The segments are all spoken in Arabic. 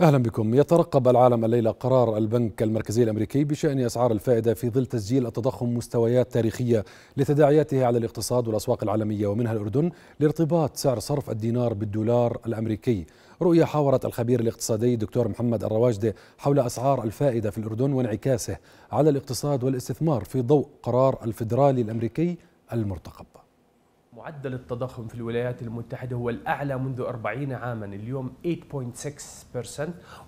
اهلا بكم يترقب العالم الليله قرار البنك المركزي الامريكي بشان اسعار الفائده في ظل تسجيل التضخم مستويات تاريخيه لتداعياته على الاقتصاد والاسواق العالميه ومنها الاردن لارتباط سعر صرف الدينار بالدولار الامريكي رؤية حاورت الخبير الاقتصادي دكتور محمد الرواجدة حول أسعار الفائدة في الأردن وانعكاسه على الاقتصاد والاستثمار في ضوء قرار الفدرالي الأمريكي المرتقب معدل التضخم في الولايات المتحدة هو الأعلى منذ 40 عاما اليوم 8.6%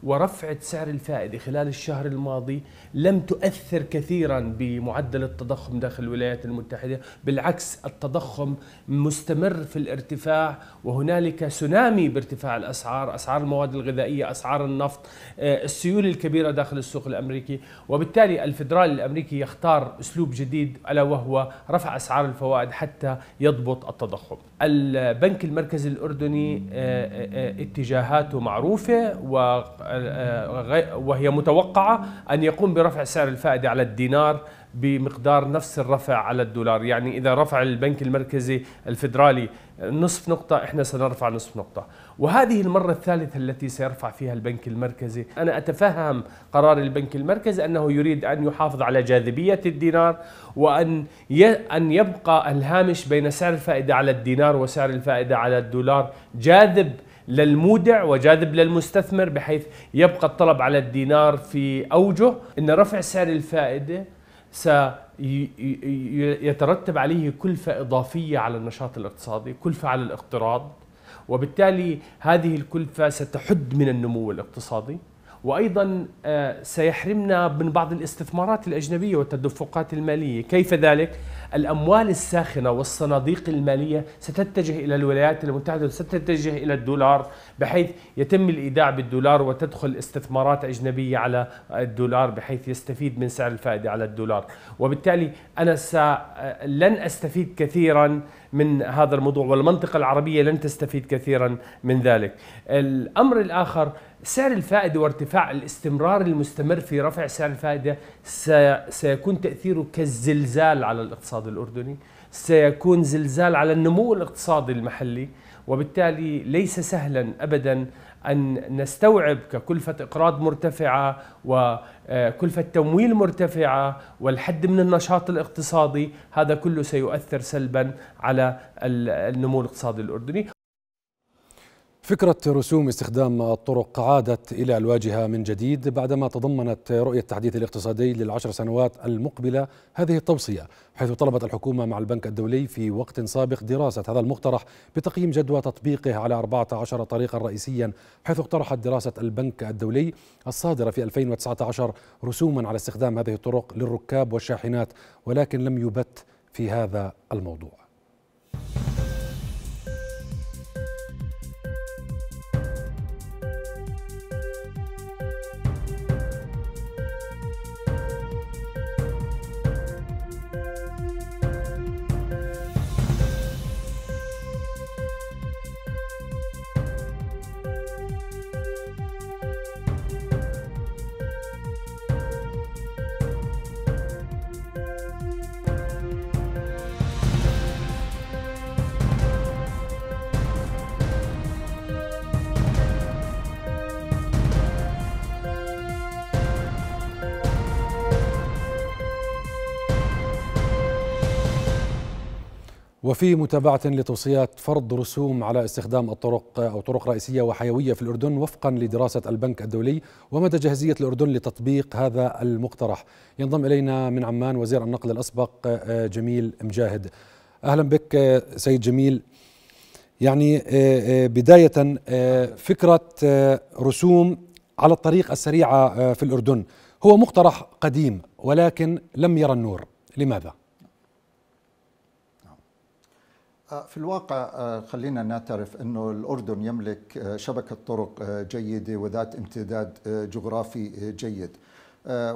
ورفعة سعر الفائدة خلال الشهر الماضي لم تؤثر كثيرا بمعدل التضخم داخل الولايات المتحدة بالعكس التضخم مستمر في الارتفاع وهنالك تسونامي بارتفاع الأسعار أسعار المواد الغذائية أسعار النفط آه، السيولة الكبيرة داخل السوق الأمريكي وبالتالي الفدرالي الأمريكي يختار أسلوب جديد ألا وهو رفع أسعار الفوائد حتى يضبط نقط التضخم البنك المركزي الأردني آه، آه، آه، اتجاهاته معروفة وهي متوقعة أن يقوم برفع سعر الفائدة على الدينار بمقدار نفس الرفع على الدولار يعني إذا رفع البنك المركزي الفيدرالي نصف نقطة إحنا سنرفع نصف نقطة وهذه المرة الثالثة التي سيرفع فيها البنك المركزي أنا أتفهم قرار البنك المركزي أنه يريد أن يحافظ على جاذبية الدينار وأن أن يبقى الهامش بين سعر الفائدة على الدينار وسعر الفائدة على الدولار جاذب للمودع وجاذب للمستثمر بحيث يبقى الطلب على الدينار في أوجه أن رفع سعر الفائدة سيترتب عليه كلفة إضافية على النشاط الاقتصادي كلفة على الاقتراض وبالتالي هذه الكلفة ستحد من النمو الاقتصادي وأيضا آه، سيحرمنا من بعض الاستثمارات الأجنبية والتدفقات المالية كيف ذلك؟ الأموال الساخنة والصناديق المالية ستتجه إلى الولايات المتحدة وستتجه إلى الدولار بحيث يتم الإيداع بالدولار وتدخل استثمارات أجنبية على الدولار بحيث يستفيد من سعر الفائدة على الدولار وبالتالي أنا لن أستفيد كثيرا من هذا الموضوع والمنطقة العربية لن تستفيد كثيرا من ذلك الأمر الآخر سعر الفائدة وارتفاع الاستمرار المستمر في رفع سعر الفائدة سيكون تأثيره كالزلزال على الاقتصاد الاقتصاد الأردني سيكون زلزال على النمو الاقتصادي المحلي وبالتالي ليس سهلا أبدا أن نستوعب ككلفة إقراض مرتفعة وكلفة تمويل مرتفعة والحد من النشاط الاقتصادي هذا كله سيؤثر سلبا على النمو الاقتصادي الأردني فكرة رسوم استخدام الطرق عادت إلى الواجهة من جديد بعدما تضمنت رؤية التحديث الاقتصادي للعشر سنوات المقبلة هذه التوصية حيث طلبت الحكومة مع البنك الدولي في وقت سابق دراسة هذا المقترح بتقييم جدوى تطبيقه على 14 طريقا رئيسيا حيث اقترحت دراسة البنك الدولي الصادرة في 2019 رسوما على استخدام هذه الطرق للركاب والشاحنات ولكن لم يبت في هذا الموضوع وفي متابعة لتوصيات فرض رسوم على استخدام الطرق أو طرق رئيسية وحيوية في الأردن وفقا لدراسة البنك الدولي ومدى جاهزية الأردن لتطبيق هذا المقترح ينضم إلينا من عمان وزير النقل الأسبق آه، جميل مجاهد أهلا بك آه، سيد جميل يعني آه، بداية فكرة رسوم على الطريق السريعة في الأردن هو مقترح قديم ولكن لم يرى النور لماذا؟ في الواقع آه، خلينا نعترف أنه الأردن يملك آه، شبكة طرق آه، جيدة وذات امتداد جغرافي جيد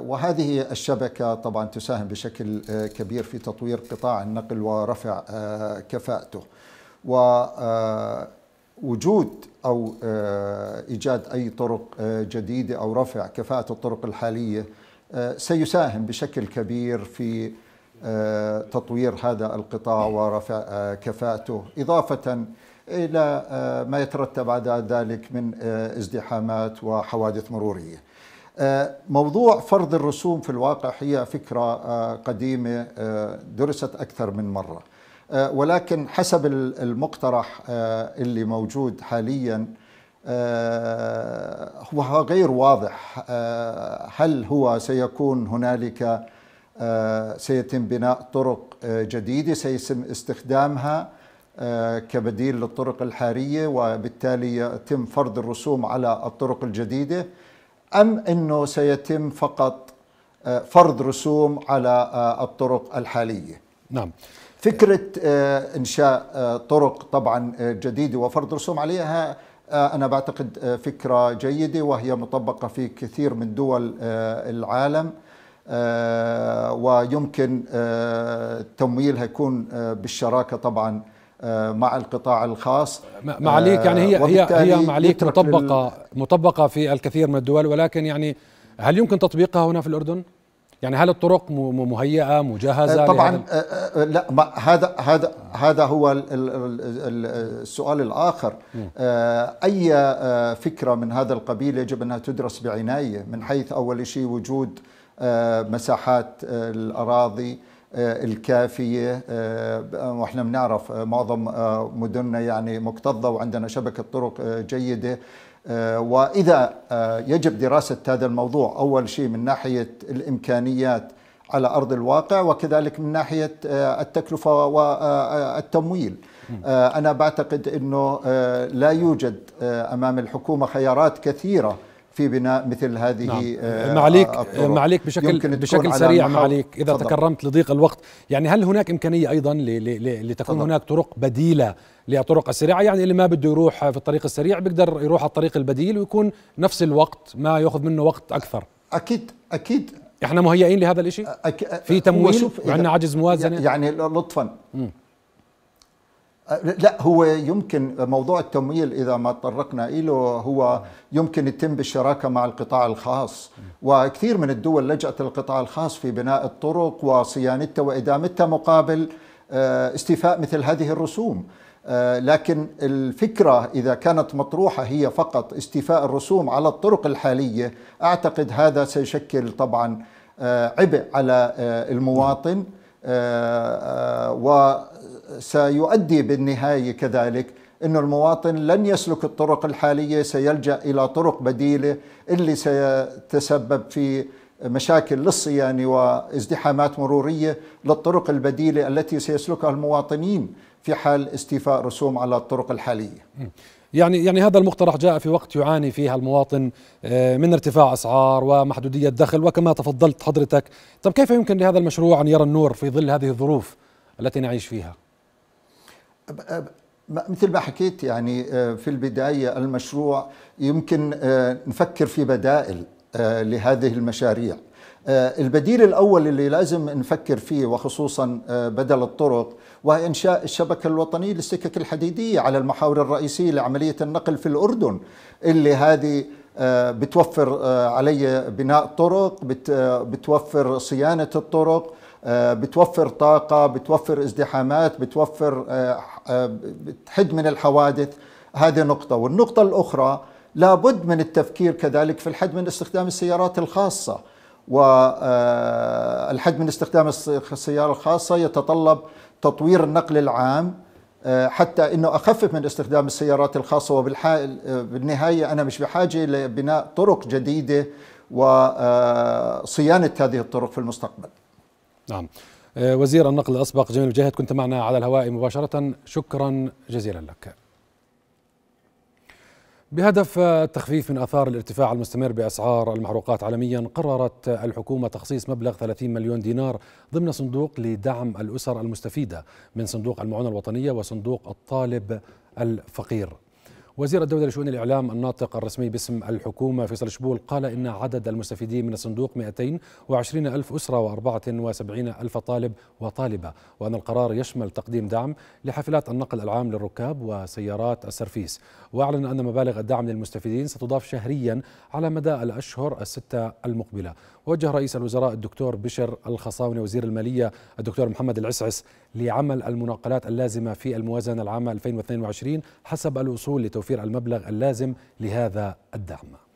وهذه الشبكة طبعا تساهم بشكل كبير في تطوير قطاع النقل ورفع كفاءته ووجود أو إيجاد أي طرق جديدة أو رفع كفاءة الطرق الحالية سيساهم بشكل كبير في آه، تطوير هذا القطاع ورفع آه، كفاءته إضافة إلى آه، ما يترتب على ذلك من ازدحامات وحوادث مرورية موضوع فرض الرسوم في الواقع هي فكرة قديمة درست أكثر من مرة ولكن حسب المقترح اللي موجود حاليا هو غير واضح هل هو سيكون هنالك آه، سيتم بناء طرق آه، جديدة سيتم استخدامها آه، كبديل للطرق الحارية وبالتالي يتم فرض الرسوم على الطرق الجديدة أم أنه سيتم فقط فرض رسوم على الطرق الحالية نعم فكرة إنشاء طرق طبعا جديدة وفرض رسوم عليها أنا بعتقد فكرة جيدة وهي مطبقة في كثير من دول العالم آه، ويمكن آه، تمويلها يكون آه، بالشراكه طبعا مع القطاع الخاص معليك يعني هي هي هي معليك مطبقه مطبقه في الكثير من الدول ولكن يعني هل يمكن تطبيقها هنا في الاردن؟ يعني هل الطرق مهيئه مجهزه طبعا لا ما هذا هذا هذا هو السؤال الاخر اي فكره من هذا القبيل يجب انها تدرس بعنايه من حيث اول شيء وجود آه، مساحات آه، الاراضي آه، الكافيه واحنا بنعرف معظم مدننا يعني مكتظه وعندنا شبكه طرق جيده واذا يجب دراسه هذا الموضوع اول شيء من ناحيه الامكانيات على ارض الواقع وكذلك من ناحيه التكلفه والتمويل انا بعتقد انه لا يوجد امام الحكومه خيارات كثيره في بناء مثل هذه نعم. آه، معليك آه، آه، الطرق. معليك بشكل بشكل سريع معليك اذا فضل. تكرمت لضيق الوقت يعني هل هناك امكانيه ايضا لتكون فضل. هناك طرق بديله للطرق السريعه يعني اللي ما بده يروح في الطريق السريع بيقدر يروح على الطريق البديل ويكون نفس الوقت ما ياخذ منه وقت اكثر اكيد اكيد احنا مهيئين لهذا الشيء أك... في تمويل وعندنا عجز موازنه يعني لطفا م. لا هو يمكن موضوع التمويل اذا ما تطرقنا اليه هو يمكن يتم بالشراكه مع القطاع الخاص وكثير من الدول لجأت للقطاع الخاص في بناء الطرق وصيانتها وادامتها مقابل آه، استيفاء مثل هذه الرسوم آه، لكن الفكرة إذا كانت مطروحة هي فقط استيفاء الرسوم على الطرق الحالية أعتقد هذا سيشكل طبعا آه، عبء على المواطن و سيؤدي بالنهايه كذلك أن المواطن لن يسلك الطرق الحاليه سيلجا الى طرق بديله اللي سيتسبب في مشاكل للصيانه وازدحامات مروريه للطرق البديله التي سيسلكها المواطنين في حال استيفاء رسوم على الطرق الحاليه. يعني يعني هذا المقترح جاء في وقت يعاني فيها المواطن آه، من ارتفاع اسعار ومحدوديه دخل وكما تفضلت حضرتك، طب كيف يمكن لهذا المشروع ان يرى النور في ظل هذه الظروف التي نعيش فيها؟ مثل ما حكيت يعني آه، في البداية المشروع يمكن آه، نفكر في بدائل آه، لهذه المشاريع البديل الأول اللي لازم نفكر فيه وخصوصا بدل الطرق وهي إنشاء الشبكة الوطنية للسكك الحديدية على المحاور الرئيسية لعملية النقل في الأردن اللي هذه آه، بتوفر آه، علي بناء طرق آه، بتوفر صيانة الطرق بتوفر طاقة بتوفر ازدحامات بتوفر بتحد من الحوادث هذه نقطة والنقطة الأخرى لابد من التفكير كذلك في الحد من استخدام السيارات الخاصة والحد من استخدام السيارة الخاصة يتطلب تطوير النقل العام آه، حتى انه اخفف من استخدام السيارات الخاصه وبالحال بالنهايه انا مش بحاجه لبناء طرق جديده وصيانه آه، هذه الطرق في المستقبل. نعم. آه، وزير النقل الاسبق جميل الجهد كنت معنا على الهواء مباشره شكرا جزيلا لك. بهدف التخفيف من اثار الارتفاع المستمر باسعار المحروقات عالميا قررت الحكومه تخصيص مبلغ 30 مليون دينار ضمن صندوق لدعم الاسر المستفيده من صندوق المعونه الوطنيه وصندوق الطالب الفقير وزير الدولة لشؤون الإعلام الناطق الرسمي باسم الحكومة فيصل شبول قال إن عدد المستفيدين من الصندوق 220 ألف أسرة و74 ألف طالب وطالبة وأن القرار يشمل تقديم دعم لحافلات النقل العام للركاب وسيارات السرفيس وأعلن أن مبالغ الدعم للمستفيدين ستضاف شهريا على مدى الأشهر الستة المقبلة وجه رئيس الوزراء الدكتور بشر الخصاوني وزير المالية الدكتور محمد العسعس لعمل المناقلات اللازمة في الموازنة العامة 2022 حسب الوصول لتوفيق توفير المبلغ اللازم لهذا الدعم